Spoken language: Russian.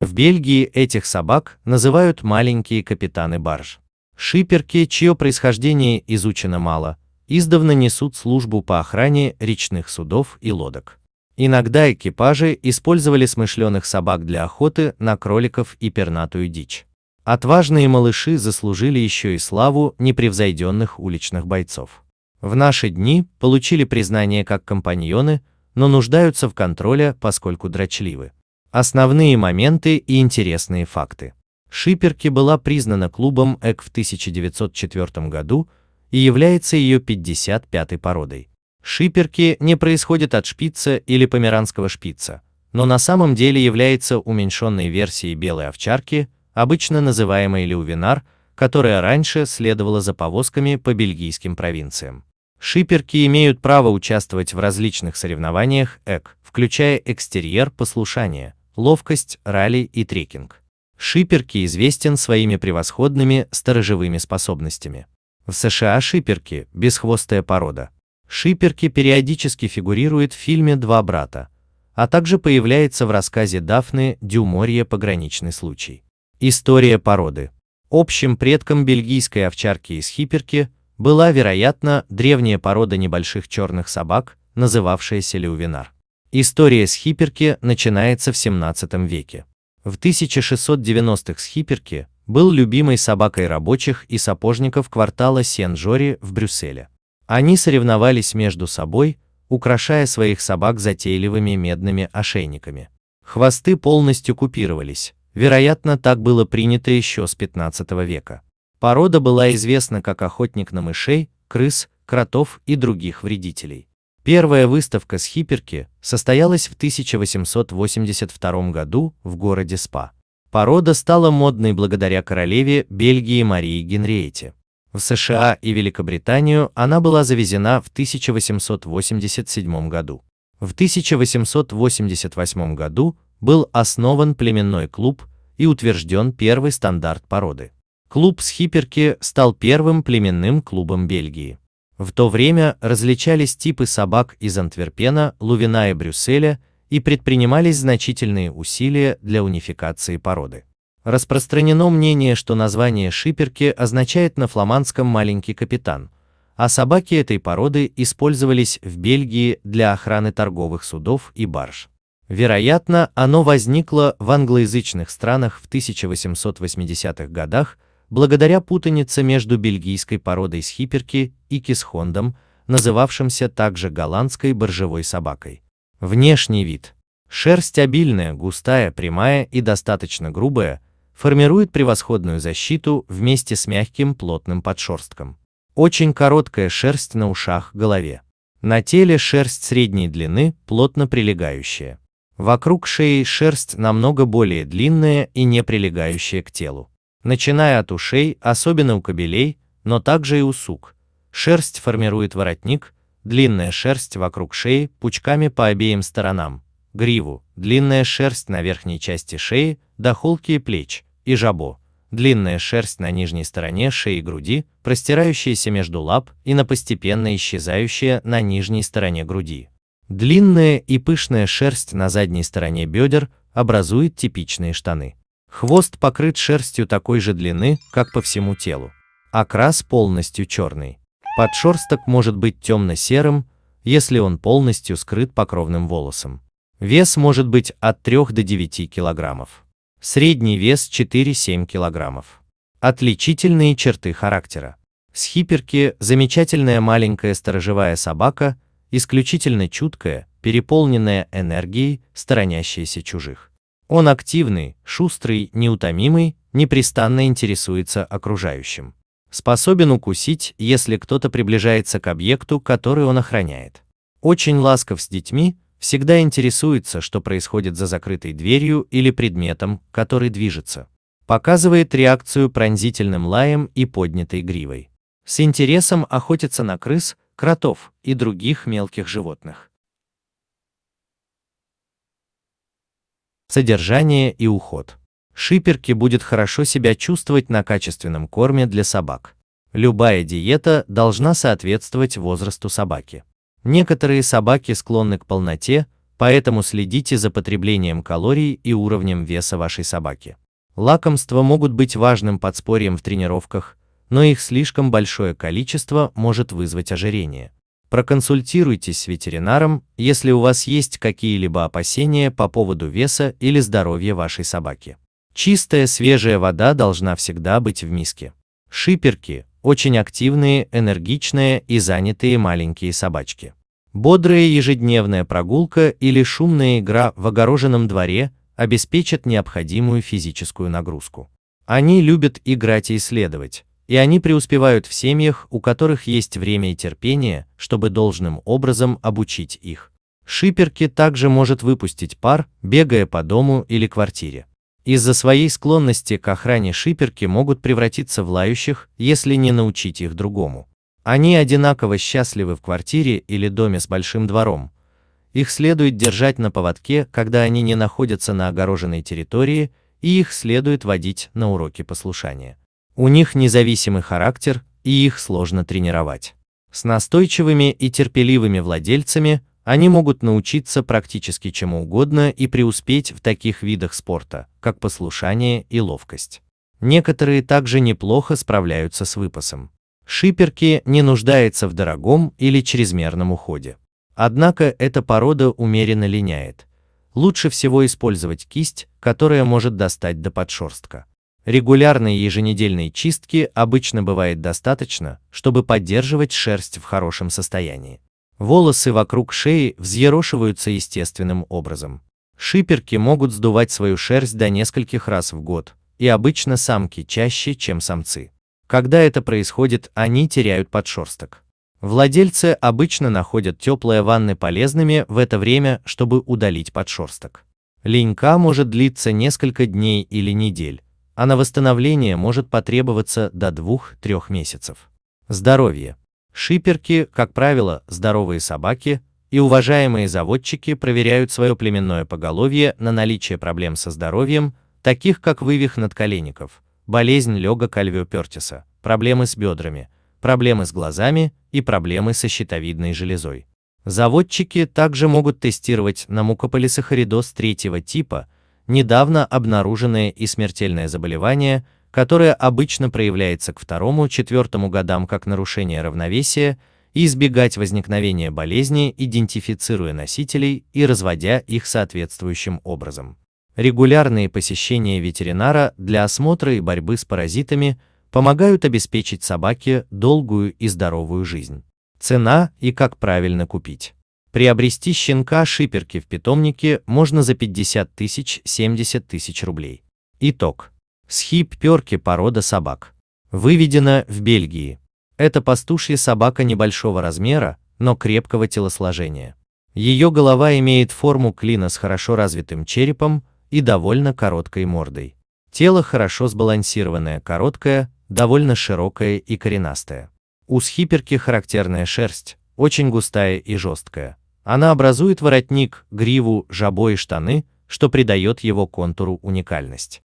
В Бельгии этих собак называют маленькие капитаны барж. Шиперки, чье происхождение изучено мало, издавна несут службу по охране речных судов и лодок. Иногда экипажи использовали смышленых собак для охоты на кроликов и пернатую дичь. Отважные малыши заслужили еще и славу непревзойденных уличных бойцов. В наши дни получили признание как компаньоны, но нуждаются в контроле, поскольку дрочливы. Основные моменты и интересные факты. Шиперки была признана клубом ЭК в 1904 году и является ее 55-й породой. Шиперки не происходит от шпица или померанского шпица, но на самом деле является уменьшенной версией белой овчарки, обычно называемой лювинар, которая раньше следовала за повозками по бельгийским провинциям. Шиперки имеют право участвовать в различных соревнованиях ЭК, включая экстерьер послушания, ловкость, ралли и трекинг. Шиперки известен своими превосходными сторожевыми способностями. В США шиперки – бесхвостая порода. Шиперки периодически фигурирует в фильме «Два брата», а также появляется в рассказе Дафны «Дюморье. Пограничный случай». История породы. Общим предком бельгийской овчарки из хиперки была, вероятно, древняя порода небольших черных собак, называвшаяся лювинар. История Схиперки начинается в 17 веке. В 1690-х Схиперки был любимой собакой рабочих и сапожников квартала Сен-Жори в Брюсселе. Они соревновались между собой, украшая своих собак затейливыми медными ошейниками. Хвосты полностью купировались, вероятно, так было принято еще с 15 века. Порода была известна как охотник на мышей, крыс, кротов и других вредителей. Первая выставка с хиперки состоялась в 1882 году в городе Спа. Порода стала модной благодаря королеве Бельгии Марии Генриете. В США и Великобританию она была завезена в 1887 году. В 1888 году был основан племенной клуб и утвержден первый стандарт породы. Клуб с хиперки стал первым племенным клубом Бельгии. В то время различались типы собак из Антверпена, Лувина и Брюсселя и предпринимались значительные усилия для унификации породы. Распространено мнение, что название шиперки означает на фламандском «маленький капитан», а собаки этой породы использовались в Бельгии для охраны торговых судов и барж. Вероятно, оно возникло в англоязычных странах в 1880-х годах, благодаря путанице между бельгийской породой схиперки и кисхондом, называвшимся также голландской боржевой собакой. Внешний вид. Шерсть обильная, густая, прямая и достаточно грубая, формирует превосходную защиту вместе с мягким плотным подшерстком. Очень короткая шерсть на ушах, голове. На теле шерсть средней длины, плотно прилегающая. Вокруг шеи шерсть намного более длинная и не прилегающая к телу начиная от ушей, особенно у кобелей, но также и у сук. Шерсть формирует воротник, длинная шерсть вокруг шеи, пучками по обеим сторонам, гриву, длинная шерсть на верхней части шеи, до холки и плеч, и жабо, длинная шерсть на нижней стороне шеи и груди, простирающаяся между лап и на постепенно исчезающая на нижней стороне груди. Длинная и пышная шерсть на задней стороне бедер образует типичные штаны. Хвост покрыт шерстью такой же длины, как по всему телу. Окрас полностью черный. Подшерсток может быть темно-серым, если он полностью скрыт покровным волосом. Вес может быть от 3 до 9 килограммов. Средний вес 4-7 килограммов. Отличительные черты характера. Схиперки – замечательная маленькая сторожевая собака, исключительно чуткая, переполненная энергией, сторонящаяся чужих. Он активный, шустрый, неутомимый, непрестанно интересуется окружающим. Способен укусить, если кто-то приближается к объекту, который он охраняет. Очень ласков с детьми, всегда интересуется, что происходит за закрытой дверью или предметом, который движется. Показывает реакцию пронзительным лаем и поднятой гривой. С интересом охотится на крыс, кротов и других мелких животных. содержание и уход. Шиперки будет хорошо себя чувствовать на качественном корме для собак. Любая диета должна соответствовать возрасту собаки. Некоторые собаки склонны к полноте, поэтому следите за потреблением калорий и уровнем веса вашей собаки. Лакомства могут быть важным подспорьем в тренировках, но их слишком большое количество может вызвать ожирение. Проконсультируйтесь с ветеринаром, если у вас есть какие-либо опасения по поводу веса или здоровья вашей собаки. Чистая свежая вода должна всегда быть в миске. Шиперки – очень активные, энергичные и занятые маленькие собачки. Бодрая ежедневная прогулка или шумная игра в огороженном дворе обеспечат необходимую физическую нагрузку. Они любят играть и исследовать, и они преуспевают в семьях, у которых есть время и терпение, чтобы должным образом обучить их. Шиперки также может выпустить пар, бегая по дому или квартире. Из-за своей склонности к охране шиперки могут превратиться в лающих, если не научить их другому. Они одинаково счастливы в квартире или доме с большим двором. Их следует держать на поводке, когда они не находятся на огороженной территории, и их следует водить на уроки послушания. У них независимый характер, и их сложно тренировать. С настойчивыми и терпеливыми владельцами они могут научиться практически чему угодно и преуспеть в таких видах спорта, как послушание и ловкость. Некоторые также неплохо справляются с выпасом. Шиперки не нуждается в дорогом или чрезмерном уходе. Однако эта порода умеренно линяет. Лучше всего использовать кисть, которая может достать до подшерстка. Регулярной еженедельной чистки обычно бывает достаточно, чтобы поддерживать шерсть в хорошем состоянии. Волосы вокруг шеи взъерошиваются естественным образом. Шиперки могут сдувать свою шерсть до нескольких раз в год, и обычно самки чаще, чем самцы. Когда это происходит, они теряют подшерсток. Владельцы обычно находят теплые ванны полезными в это время, чтобы удалить подшерсток. Ленька может длиться несколько дней или недель, а на восстановление может потребоваться до 2-3 месяцев. Здоровье. Шиперки, как правило, здоровые собаки, и уважаемые заводчики проверяют свое племенное поголовье на наличие проблем со здоровьем, таких как вывих надколенников, болезнь лега кальвиопертиса, проблемы с бедрами, проблемы с глазами и проблемы со щитовидной железой. Заводчики также могут тестировать на мукополисахаридоз третьего типа – недавно обнаруженное и смертельное заболевание, которое обычно проявляется к второму-четвертому годам как нарушение равновесия, и избегать возникновения болезни, идентифицируя носителей и разводя их соответствующим образом. Регулярные посещения ветеринара для осмотра и борьбы с паразитами помогают обеспечить собаке долгую и здоровую жизнь. Цена и как правильно купить. Приобрести щенка шиперки в питомнике можно за 50 тысяч 70 тысяч рублей. Итог. Схипперки порода собак. Выведена в Бельгии. Это пастушья собака небольшого размера, но крепкого телосложения. Ее голова имеет форму клина с хорошо развитым черепом и довольно короткой мордой. Тело хорошо сбалансированное, короткое, довольно широкое и коренастое. У схиперки характерная шерсть, очень густая и жесткая. Она образует воротник, гриву, жабо и штаны, что придает его контуру уникальность.